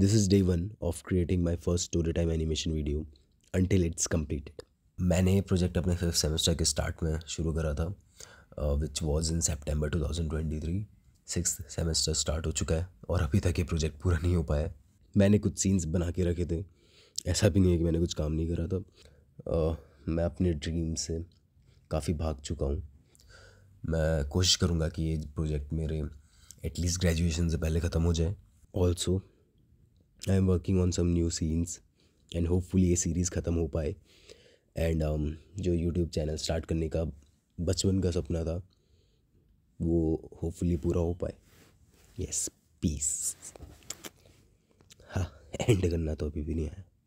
this is day one of creating my first story time animation video until it's completed मैंने ये project अपने fifth semester के start में शुरू करा था which was in September two thousand twenty three six semester start हो चुका है और अभी तक ये प्रोजेक्ट पूरा नहीं हो पाया है मैंने कुछ सीन्स बना के रखे थे ऐसा भी नहीं है कि मैंने कुछ काम नहीं करा था uh, मैं अपने ड्रीम से काफ़ी भाग चुका हूँ मैं कोशिश करूँगा कि ये प्रोजेक्ट मेरे एटलीस्ट ग्रेजुएशन से पहले ख़त्म हो जाए also I am working on some new scenes and hopefully ये सीरीज़ ख़त्म हो पाए एंड um, जो यूट्यूब चैनल स्टार्ट करने का बचपन का सपना था वो होपफुली पूरा हो पाए यस पीस हाँ एंड करना तो अभी भी नहीं आया